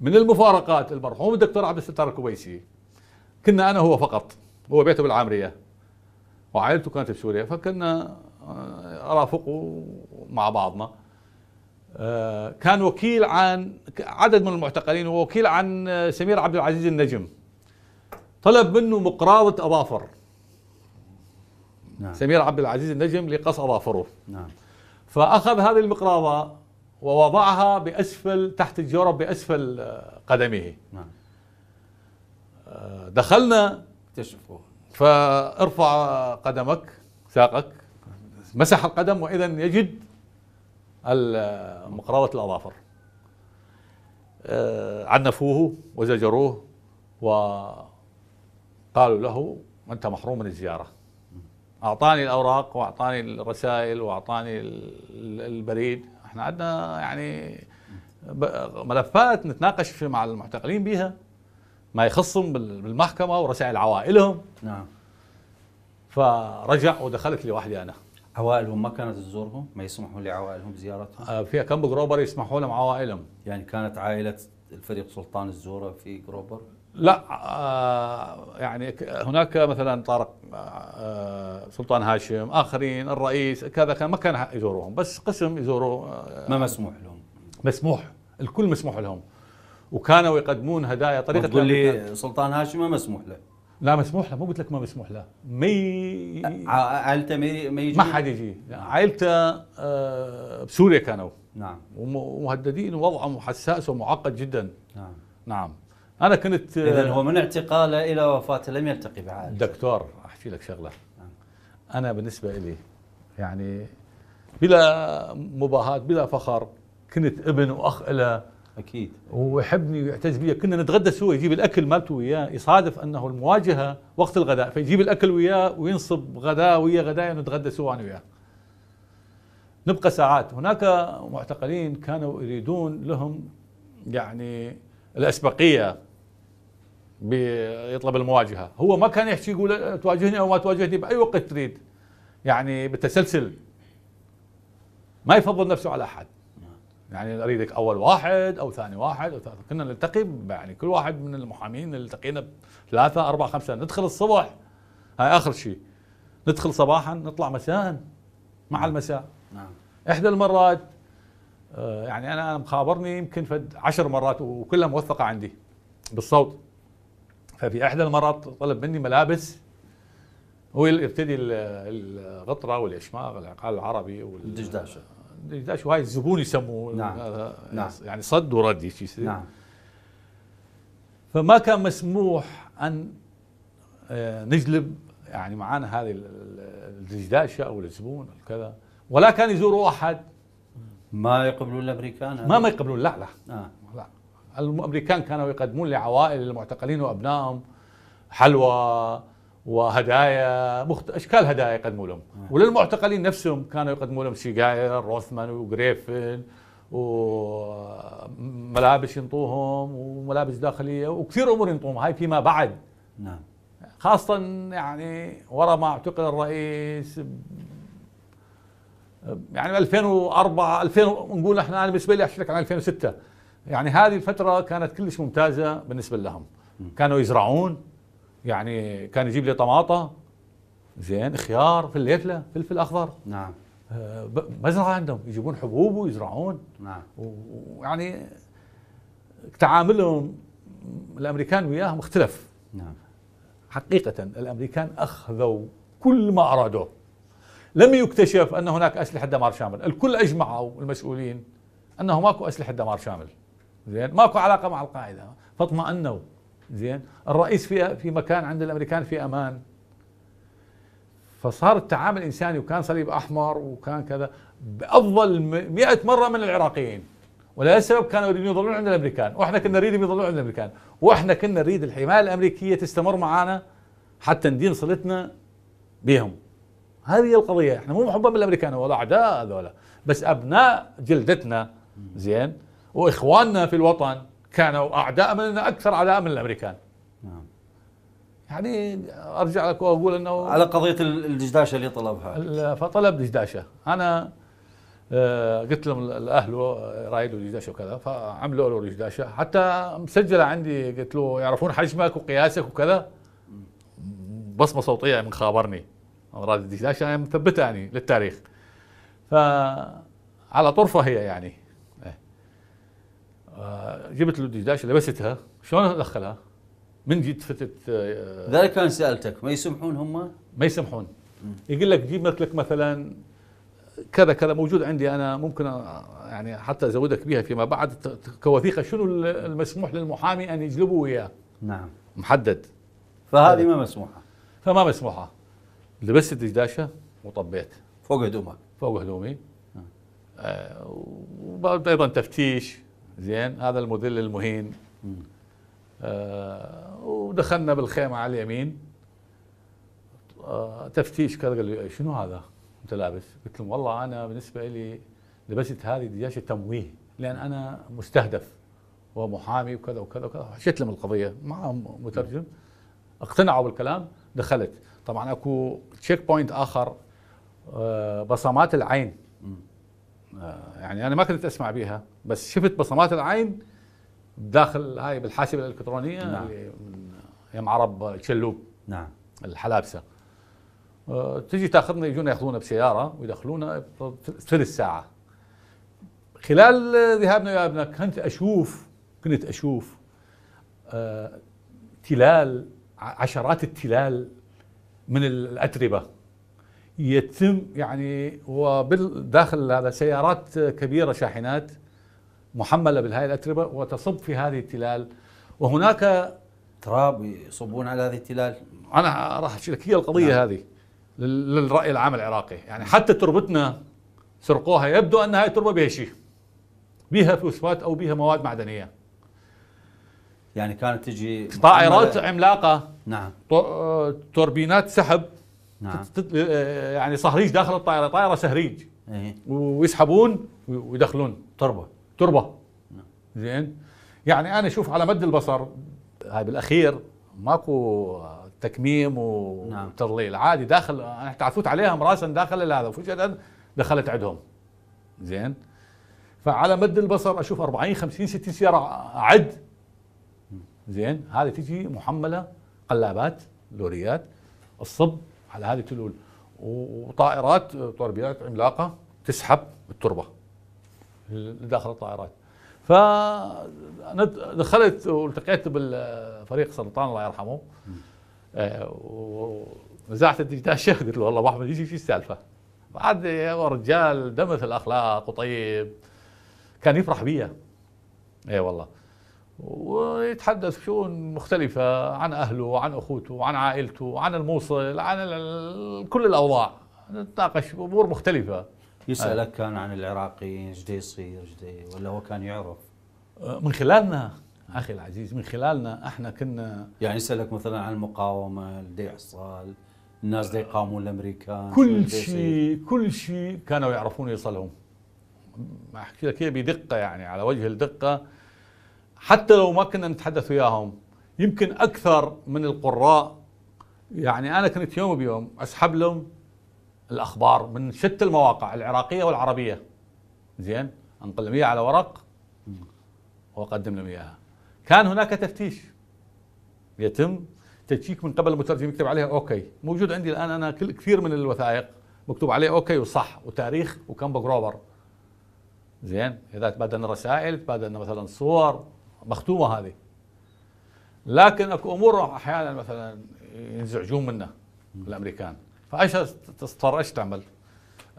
من المفارقات المرحوم الدكتور عبد الستار الكويسي كنا انا هو فقط هو بيته بالعامريه وعائلته كانت في سوريا فكنا آه، رافقوا مع بعضنا آه، كان وكيل عن عدد من المعتقلين ووكيل عن آه، سمير عبد العزيز النجم طلب منه مقراضة أظافر نعم. سمير عبد العزيز النجم لقص أظافره نعم. فأخذ هذه المقراضة ووضعها بأسفل تحت الجورب بأسفل آه، قدمه نعم. دخلنا اكتشفوه فارفع قدمك ساقك مسح القدم واذا يجد مقرارة الاظافر آه، عنفوه وزجروه وقالوا له انت محروم من الزياره اعطاني الاوراق واعطاني الرسائل واعطاني البريد احنا عندنا يعني ملفات نتناقش في مع المعتقلين بها ما يخصهم بالمحكمه ورسائل عوائلهم نعم فرجع ودخلت لوحدي انا عوائلهم ما كانت تزورهم ما يسمحوا لعوائلهم زيارتهم آه في كم جروبر يسمحوا لهم عوائلهم
يعني كانت عائله الفريق سلطان الزوره في جروبر
لا آه يعني هناك مثلا طارق آه،, آه سلطان هاشم اخرين الرئيس كذا كان ما كان يزورهم بس قسم يزوروا آه ما
مسموح لهم مسموح
الكل مسموح لهم وكانوا يقدمون هدايا طريقه تقول لي سلطان هاشم ما مسموح له لا مسموح له مو قلت لك ما مسموح له مي عائلته مي ما يجي ما حد يجي عائلته آه، بسوريا كانوا نعم ومهددين ووضعهم حساس ومعقد جدا نعم نعم انا كنت آه، اذا هو من اعتقاله الى وفاته لم يلتقي بعائلته دكتور احكي لك شغله نعم. انا بالنسبه لي يعني بلا مباهات بلا فخر كنت ابن واخ له اكيد ويحبني ويعتز بي كنا نتغدى سوا يجيب الاكل مالته وياه يصادف انه المواجهه وقت الغداء فيجيب الاكل وياه وينصب غداء ويا غداء نتغدى سوا انا وياه نبقى ساعات هناك معتقلين كانوا يريدون لهم يعني الاسبقيه بيطلب المواجهه هو ما كان يحكي يقول تواجهني او ما تواجهني باي وقت تريد يعني بالتسلسل ما يفضل نفسه على احد يعني اريدك اول واحد او ثاني واحد او ثالث كنا نلتقي يعني كل واحد من المحامين التقينا ثلاثه اربعه خمسه ندخل الصبح هاي اخر شيء ندخل صباحا نطلع مساء مع نعم. المساء نعم احدى المرات آه، يعني انا مخابرني يمكن فد عشر مرات وكلها موثقه عندي بالصوت ففي احدى المرات طلب مني ملابس هو يرتدي الغطره والاشماغ العقال العربي والدشداشه شو هاي الزبون يسموه نعم. نعم. يعني صد ورد نعم فما كان مسموح ان آه، نجلب يعني معانا هذه الدجداشه او الزبون كذا ولا كان يزوروا احد ما يقبلون الامريكان ما ما يقبلون لا لا آه. لا الامريكان كانوا يقدمون لعوائل المعتقلين وابنائهم حلوى وهدايا مخت... اشكال هدايا يقدموا لهم نعم. وللمعتقلين نفسهم كانوا يقدموا لهم سجاير روثمان وجريفن وملابس ينطوهم وملابس داخليه وكثير امور ينطوهم هاي فيما بعد نعم خاصه يعني ورا ما اعتقل الرئيس يعني 2004 2000 نقول احنا انا بالنسبه لي احكي لك عن 2006 يعني هذه الفتره كانت كلش ممتازه بالنسبه لهم كانوا يزرعون يعني كان يجيب لي طماطه زين خيار في الليفله فلفل اخضر نعم آه، مزرعه عندهم يجيبون حبوب ويزرعون نعم ويعني تعاملهم الامريكان وياهم اختلف نعم حقيقه الامريكان اخذوا كل ما ارادوا لم يكتشف ان هناك اسلحه دمار شامل، الكل اجمعوا المسؤولين انه ماكو اسلحه دمار شامل. زين ماكو علاقه مع القاعده فاطمئنوا زين الرئيس في في مكان عند الامريكان في امان فصار التعامل انساني وكان صليب احمر وكان كذا بافضل 100 مره من العراقيين ولهذا السبب كانوا يريدون يظلون عند الامريكان واحنا كنا نريد يظلون عند الامريكان واحنا كنا نريد الحمايه الامريكيه تستمر معنا حتى ندين صلتنا بهم هذه هي القضيه احنا مو محبين بالامريكان ولا اعداء هذولا بس ابناء جلدتنا زين واخواننا في الوطن كانوا اعداء مننا اكثر اعداء من الامريكان نعم يعني ارجع لك واقول انه على قضيه الدشداشه اللي طلبها فطلب دشداشه انا آه، قلت لهم الاهل رايد دشداشه وكذا فعملوا له دشداشه حتى مسجله عندي قلت له يعرفون حجمك وقياسك وكذا بصمه صوتيه من خابرني راد الدشداشه مثبته يعني للتاريخ فعلى طرفه هي يعني جبت له الدشداشه لبستها شلون ادخلها؟ من جيت فتت آه، ذلك كان سالتك ما يسمحون هم؟ ما يسمحون يقول لك جيب لك مثلا كذا كذا موجود عندي انا ممكن يعني حتى ازودك بها فيما بعد كوثيقه شنو المسموح للمحامي ان يجلبه وياه نعم محدد فهذه ما مسموحه فما مسموحه لبست الدشداشه وطبيت فوق هدومك فوق هدومي نعم. آه وايضا تفتيش زين هذا المذل المهين آه ودخلنا بالخيمه على اليمين آه تفتيش كذا قال لي إيه، شنو هذا انت لابس؟ قلت لهم والله انا بالنسبه لي لبست هذه دجاجه تمويه لان انا مستهدف ومحامي وكذا وكذا وكذا حشيت لهم القضيه مع مترجم اقتنعوا بالكلام دخلت طبعا اكو تشيك بوينت اخر آه بصمات العين آه، يعني انا ما كنت اسمع بيها بس شفت بصمات العين داخل هاي بالحاسبه الالكترونيه نعم. اللي من يم عرب شلوب نعم الحلابسه آه، تجي تاخذنا يجونا ياخذونا بسياره ويدخلونا ثلث ساعه خلال ذهابنا ويا ابنك كنت اشوف كنت اشوف آه، تلال عشرات التلال من الاتربه يتم يعني داخل هذا سيارات كبيرة شاحنات محملة بهذه الأتربة وتصب في هذه التلال وهناك تراب يصبون على هذه التلال أنا راح أشيلك لك هي القضية نعم. هذه للرأي العام العراقي يعني حتى تربتنا سرقوها يبدو أن هذه التربة بها شيء بها فوسفات أو بها مواد معدنية
يعني كانت تجي طائرات
عملاقة نعم آه، توربينات سحب نعم. آه، يعني صهريج داخل الطائره طائره سهريج إيه؟ ويسحبون ويدخلون تربه تربه نعم. زين يعني انا اشوف على مد البصر هاي بالاخير ماكو تكميم وترليل نعم. عادي داخل حتى عفوت عليهم راسا داخل هذا وفجاه دخلت عندهم زين فعلى مد البصر اشوف 40 50 60 سياره عد زين هذه تجي محمله قلابات لوريات الصب على هذه التلول وطائرات طربيات عملاقه تسحب التربه لداخل الطائرات فدخلت والتقيت بالفريق سرطان الله يرحمه آه، ونزعت الدجاجه قلت له والله محمد يجي في السالفه؟ بعد يا رجال دمث الاخلاق وطيب كان يفرح بيا اي والله ويتحدث شؤون مختلفة عن أهله وعن أخوته وعن عائلته وعن الموصل عن كل الأوضاع نتناقش أمور مختلفة يسألك
كان عن العراقيين ايش يصير ايش ولا هو كان يعرف؟
أه، من خلالنا اخي العزيز من خلالنا احنا كنا
يعني يسالك مثلا عن المقاومه
اللي يحصل الناس اللي يقاومون الامريكان كل شيء كل شيء كانوا يعرفون يصلهم احكي لك بدقه يعني على وجه الدقه حتى لو ما كنا نتحدث وياهم يمكن اكثر من القراء يعني انا كنت يوم بيوم اسحب لهم الاخبار من شتى المواقع العراقيه والعربيه زين انقل لهم اياها على ورق واقدم لهم اياها كان هناك تفتيش يتم تشيك من قبل المترجم يكتب عليها اوكي موجود عندي الان انا كثير من الوثائق مكتوب عليه اوكي وصح وتاريخ وكم جروبر زين اذا تبادلنا رسائل تبادلنا مثلا صور مختومه هذه لكن اكو امور احيانا مثلا ينزعجون منها الامريكان فايش تضطر ايش تعمل؟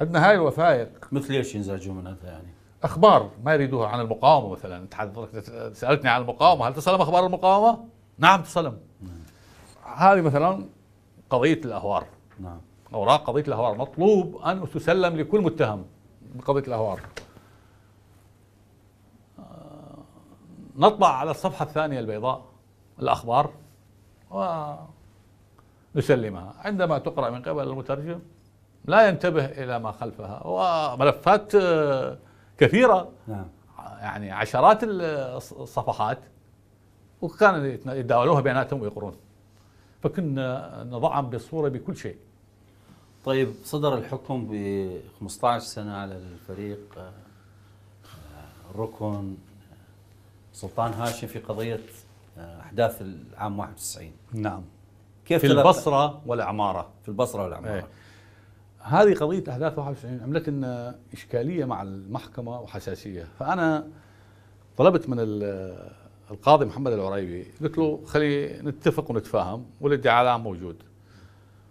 عندنا هاي الوثائق مثل ايش ينزعجون منها يعني؟ اخبار ما يريدوها عن المقاومه مثلا انت سالتني عن المقاومه هل تسلم اخبار المقاومه؟ نعم تسلم نعم. هذه مثلا قضيه الاهوار نعم اوراق قضيه الاهوار مطلوب ان تسلم لكل متهم بقضيه الاهوار نطبع على الصفحة الثانية البيضاء الأخبار ونسلمها عندما تقرأ من قبل المترجم لا ينتبه إلى ما خلفها وملفات آه، كثيرة نعم. يعني عشرات الصفحات آه، وكان يتداولوها بيناتهم ويقرون فكنا نضعهم بالصورة بكل شيء
طيب صدر الحكم ب 15 سنة على الفريق آه، ركن سلطان هاشم في قضيه آه، احداث العام 91 نعم كيف في البصره
والعمارة في البصره والعمارة ايه. هذه قضيه احداث 91 عملت لنا اشكاليه مع المحكمه وحساسيه فانا طلبت من القاضي محمد العريبي قلت له خلي نتفق ونتفاهم والادعاء العام موجود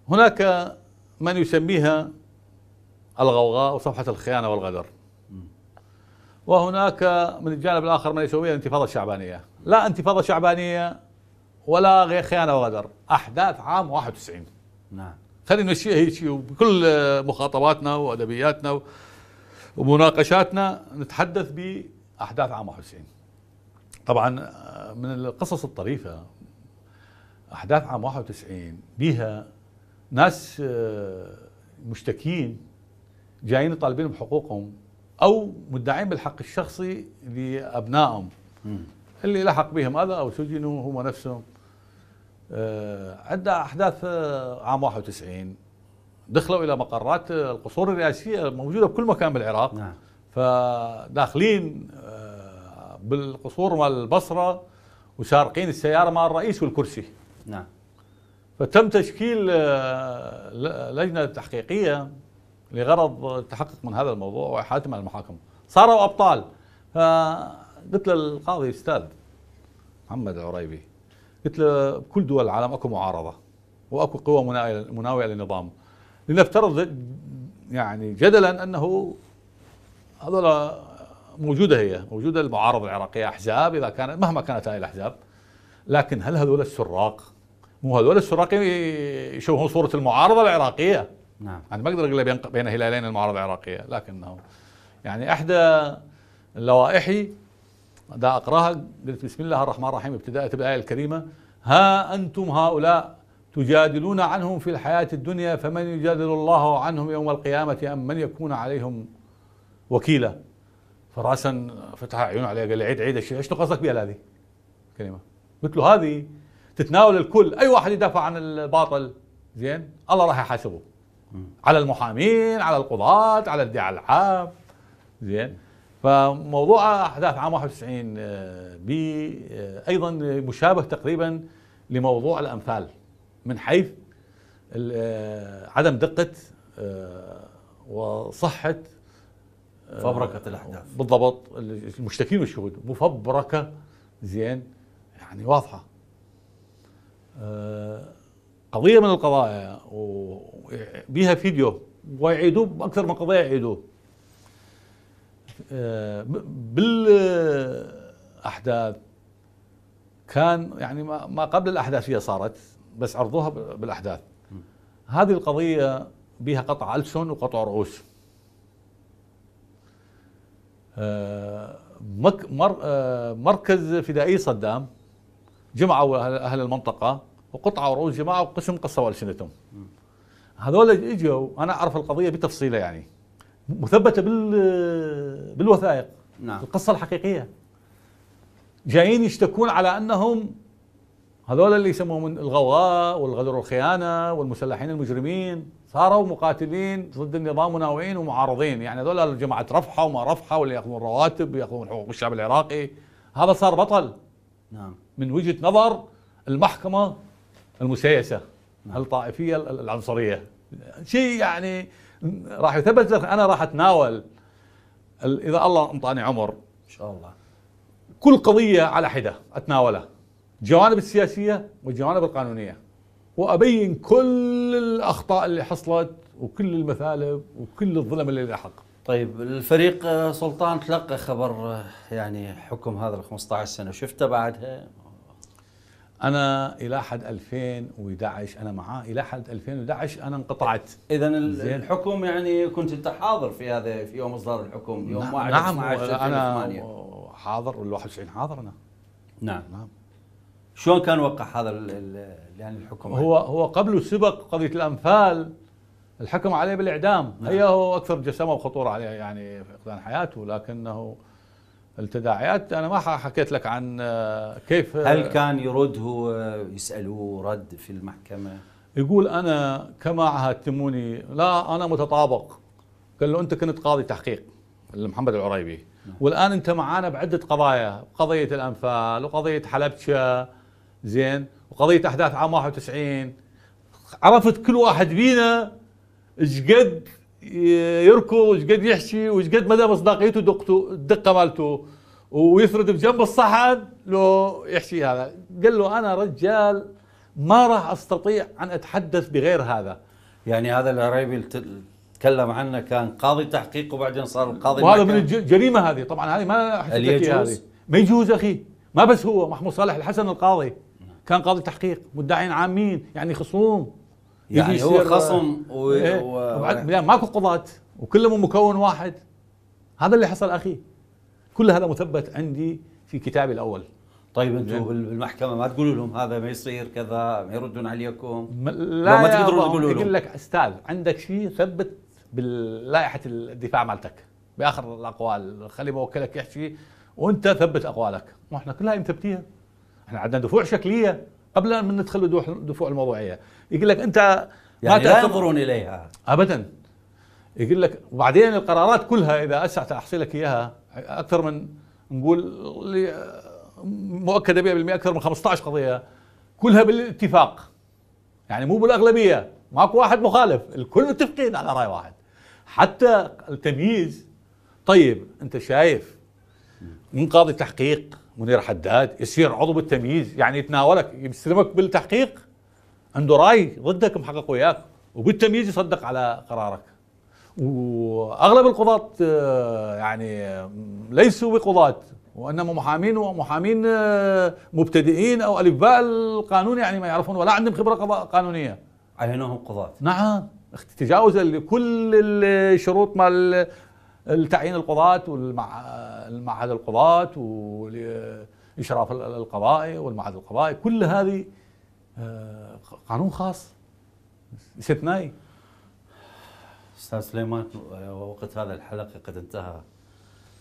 هناك من يسميها الغوغاء وصفحة الخيانة والغدر وهناك من الجانب الآخر من يسميه الانتفاضة الشعبانية لا انتفاضة شعبانية ولا غير خيانة وغدر أحداث عام 91 نعم خلينا نمشيها هيك وبكل مخاطباتنا وأدبياتنا ومناقشاتنا نتحدث بأحداث عام 91 طبعا آه، من القصص الطريفة أحداث عام 91 بها ناس آه، مشتكين جايين طالبين بحقوقهم او مدعين بالحق الشخصي لابنائهم اللي لحق بهم اذى او سجنوا هم نفسهم آه، عند احداث عام 91 دخلوا الى مقرات القصور الرئاسيه موجوده بكل مكان بالعراق نعم. فداخلين آه، بالقصور مال البصره وسارقين السياره مع الرئيس والكرسي نعم فتم تشكيل آه، لجنه تحقيقيه لغرض التحقق من هذا الموضوع واحالتهم على المحاكم صاروا ابطال فقلت للقاضي استاذ محمد العريبي قلت له بكل دول العالم اكو معارضه واكو قوى مناوئه للنظام لنفترض يعني جدلا انه هذول موجوده هي موجوده المعارضه العراقيه احزاب اذا كانت مهما كانت هذه الاحزاب لكن هل هذول السراق مو هذول السراق يشوهون صوره المعارضه العراقيه نعم انا ما اقدر اقول بين هلالين المعارضه العراقيه لكنه يعني احدى لوائحي دا اقراها قلت بسم الله الرحمن الرحيم ابتدات بالايه الكريمه ها انتم هؤلاء تجادلون عنهم في الحياه الدنيا فمن يجادل الله عنهم يوم القيامه ام من يكون عليهم وكيلا فراسا فتح عيونه عليه قال لي عيد عيد ايش قصدك بها هذه كلمه قلت له هذه تتناول الكل اي واحد يدافع عن الباطل زين الله راح يحاسبه على المحامين على القضاة على الدعاء العام زين فموضوع احداث عام 91 آه، بي آه، ايضا مشابه تقريبا لموضوع الامثال من حيث آه، عدم دقه وصحه فبركه الاحداث بالضبط المشتكين والشهود مفبركه زين يعني واضحه قضيه من القضايا وبيها فيديو ويعيدوه باكثر من قضيه يعيدوه آه، بالاحداث كان يعني ما قبل الاحداث هي صارت بس عرضوها بالاحداث هذه القضيه بها قطع ألسن وقطع رؤوس آه، آه، مركز فدائي صدام جمعوا أهل المنطقة وقطعوا رؤوس جماعه وقسم قصوا السنتهم هذول اجوا انا اعرف القضيه بتفصيلها يعني مثبته بال بالوثائق نعم. القصه الحقيقيه جايين يشتكون على انهم هذول اللي يسموهم الغواء والغدر والخيانه والمسلحين المجرمين صاروا مقاتلين ضد النظام وناوئين ومعارضين يعني هذول جماعه رفحه وما رفحه واللي ياخذون رواتب وياخذون حقوق الشعب العراقي هذا صار بطل نعم من وجهه نظر المحكمه المسايسه نعم. الطائفيه العنصريه شيء يعني راح يثبت انا راح اتناول اذا الله انطاني عمر ان شاء الله كل قضيه على حده اتناولها الجوانب السياسيه والجوانب القانونيه وابين كل الاخطاء اللي حصلت وكل المثالب وكل الظلم اللي لحق
طيب الفريق سلطان تلقى خبر يعني حكم هذا ال 15
سنه شفته بعدها انا الى حد 2011 انا معاه الى حد 2011 انا انقطعت اذا الحكم يعني كنت انت حاضر في هذا في يوم اصدار الحكم يوم نعم 1 نعم 12 انا حاضر وال 91 حاضر
انا نعم نعم
شلون كان وقع هذا يعني الحكم هو عليه؟ هو قبله سبق قضيه الانفال الحكم عليه بالاعدام نعم. هي هو اكثر جسمه وخطوره عليه يعني فقدان حياته لكنه التداعيات انا ما حكيت لك عن آه، كيف آه، هل كان يرد هو يسالوه
رد في المحكمه؟
يقول انا كما عهدتموني لا انا متطابق قال له انت كنت قاضي تحقيق لمحمد العريبي نعم. والان انت معانا بعده قضايا قضيه الانفال وقضيه حلبشه زين وقضيه احداث عام 91 عرفت كل واحد بينا ايش قد يركض وش قد يحشي وش قد مدى مصداقيته دقته الدقه مالته ويفرد بجنب الصحن لو يحشي هذا قال له انا رجال ما راح استطيع ان اتحدث بغير هذا يعني هذا العريبي تكلم عنه كان قاضي تحقيق
وبعدين صار القاضي وهذا من
الجريمه هذه طبعا هذه ما حكيت هذه ما يجوز اخي ما بس هو محمود صالح الحسن القاضي نعم. كان قاضي تحقيق مدعين عامين يعني خصوم يعني هو خصم و... إيه؟ يعني ماكو قضاة وكلهم مكون واحد هذا اللي حصل اخي كل هذا مثبت عندي في كتابي
الاول طيب انتم بالمحكمه ما تقولوا لهم هذا ما يصير كذا ما يردون عليكم لا ما تقدروا تقولوا لهم يقول لك
استاذ عندك شيء ثبت باللائحه الدفاع مالتك باخر الاقوال خلي موكلك يحكي وانت ثبت اقوالك واحنا كلها مثبتين احنا عندنا دفوع شكليه قبل ان ندخل دفوع الموضوعيه يقول لك انت يعني لا ينظرون اليها ابدا يقول لك وبعدين القرارات كلها اذا اسعت احصي لك اياها اكثر من نقول مؤكده 100% اكثر من 15 قضيه كلها بالاتفاق يعني مو بالاغلبيه ماكو واحد مخالف الكل متفقين على راي واحد حتى التمييز طيب انت شايف من قاضي تحقيق منير حداد يصير عضو بالتمييز يعني يتناولك يستلمك بالتحقيق عنده راي ضدك محقق وياك وبالتمييز يصدق على قرارك واغلب القضاة آه، يعني ليسوا بقضاة وانما محامين ومحامين آه، مبتدئين او الباء القانون يعني ما يعرفون ولا عندهم خبره قانونيه على انهم قضاة نعم تجاوزا لكل الشروط مال التعيين القضاة والمعهد القضاة والإشراف القضائي والمعهد القضائي كل هذه آه، قانون خاص استثنائي استاذ سليمان وقت
هذا الحلقه قد انتهى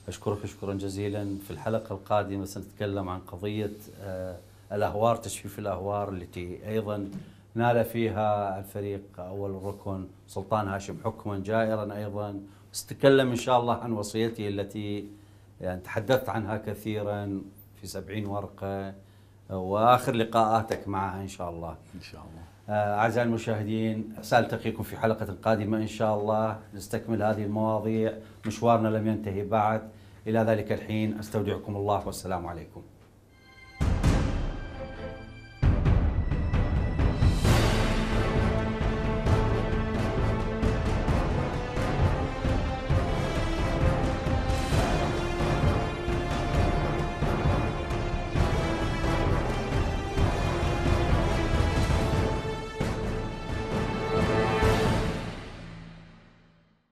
اشكرك شكرا جزيلا في الحلقه القادمه سنتكلم عن قضيه آه، الاهوار تجفيف الاهوار التي ايضا نال فيها الفريق اول الركن سلطان هاشم حكما جائرا ايضا استكلم إن شاء الله عن وصيته التي يعني تحدثت عنها كثيرا في سبعين ورقة وآخر لقاءاتك معها إن شاء الله إن شاء الله آه، أعزائي المشاهدين سألتقيكم في حلقة قادمة إن شاء الله نستكمل هذه المواضيع مشوارنا لم ينتهي بعد إلى ذلك الحين أستودعكم الله والسلام عليكم